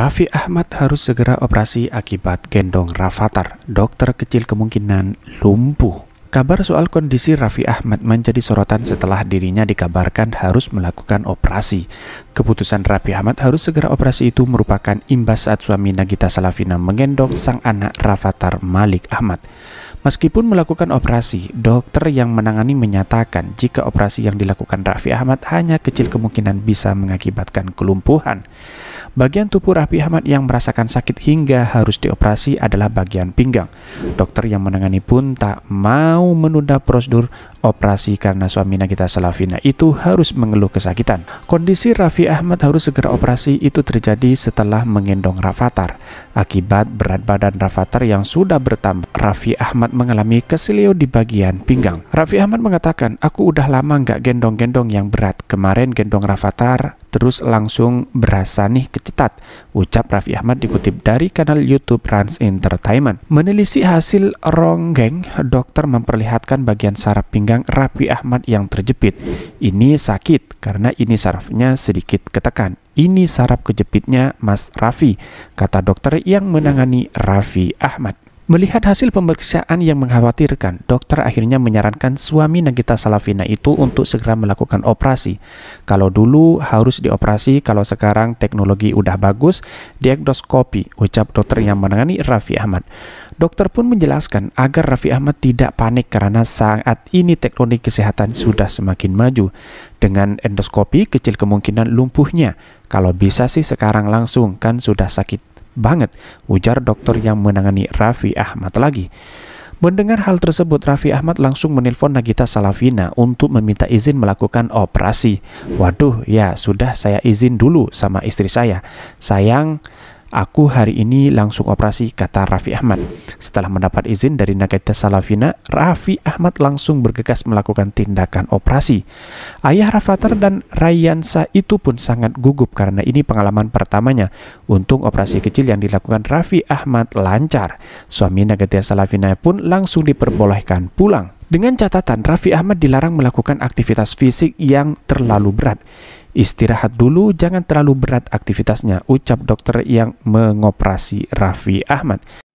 Raffi Ahmad harus segera operasi akibat gendong Rafathar, dokter kecil kemungkinan lumpuh. Kabar soal kondisi Raffi Ahmad menjadi sorotan setelah dirinya dikabarkan harus melakukan operasi. Keputusan Raffi Ahmad harus segera operasi itu merupakan imbas saat suami Nagita Salafina menggendong sang anak Rafathar Malik Ahmad. Meskipun melakukan operasi, dokter yang menangani menyatakan jika operasi yang dilakukan Raffi Ahmad hanya kecil kemungkinan bisa mengakibatkan kelumpuhan. Bagian tubuh Raffi Ahmad yang merasakan sakit hingga harus dioperasi adalah bagian pinggang. Dokter yang menangani pun tak mau menunda prosedur operasi karena suami Nagita Slavina itu harus mengeluh kesakitan. Kondisi Raffi Ahmad harus segera operasi itu terjadi setelah menggendong Rafathar. Akibat berat badan Rafathar yang sudah bertambah, Raffi Ahmad mengalami kesilio di bagian pinggang. Raffi Ahmad mengatakan, aku udah lama nggak gendong-gendong yang berat. Kemarin gendong Rafathar, terus langsung berasa nih kecil Ustadz, ucap Raffi Ahmad dikutip dari kanal YouTube Rans Entertainment. Menelisik hasil ronggeng, dokter memperlihatkan bagian saraf pinggang Raffi Ahmad yang terjepit. Ini sakit karena ini sarafnya sedikit ketekan. Ini saraf kejepitnya Mas Raffi, kata dokter yang menangani Raffi Ahmad. Melihat hasil pemeriksaan yang mengkhawatirkan, dokter akhirnya menyarankan suami Nagita Salavina itu untuk segera melakukan operasi. Kalau dulu harus dioperasi, kalau sekarang teknologi udah bagus, diagnoskopi, ucap dokter yang menangani Raffi Ahmad. Dokter pun menjelaskan agar Raffi Ahmad tidak panik karena saat ini teknologi kesehatan sudah semakin maju. Dengan endoskopi, kecil kemungkinan lumpuhnya. Kalau bisa sih sekarang langsung, kan sudah sakit banget, ujar dokter yang menangani Raffi Ahmad lagi. Mendengar hal tersebut, Raffi Ahmad langsung menelpon Nagita Salavina untuk meminta izin melakukan operasi. Waduh, ya sudah saya izin dulu sama istri saya. Sayang, Aku hari ini langsung operasi, kata Raffi Ahmad. Setelah mendapat izin dari Nagita Salafina, Raffi Ahmad langsung bergegas melakukan tindakan operasi. Ayah Rafathar dan Rayansa itu pun sangat gugup karena ini pengalaman pertamanya. Untung operasi kecil yang dilakukan Raffi Ahmad lancar. Suami Nagita Salafina pun langsung diperbolehkan pulang. Dengan catatan, Raffi Ahmad dilarang melakukan aktivitas fisik yang terlalu berat. Istirahat dulu, jangan terlalu berat aktivitasnya, ucap dokter yang mengoperasi Raffi Ahmad.